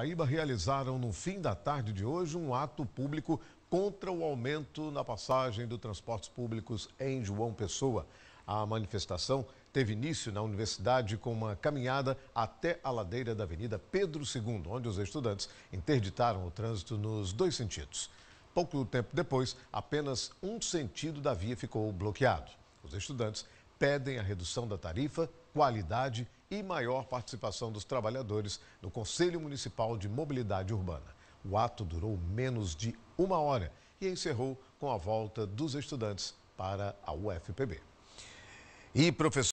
Paraíba realizaram no fim da tarde de hoje um ato público contra o aumento na passagem do transportes públicos em João Pessoa. A manifestação teve início na universidade com uma caminhada até a ladeira da Avenida Pedro II, onde os estudantes interditaram o trânsito nos dois sentidos. Pouco tempo depois, apenas um sentido da via ficou bloqueado. Os estudantes pedem a redução da tarifa, qualidade e maior participação dos trabalhadores no Conselho Municipal de Mobilidade Urbana. O ato durou menos de uma hora e encerrou com a volta dos estudantes para a UFPB. E professor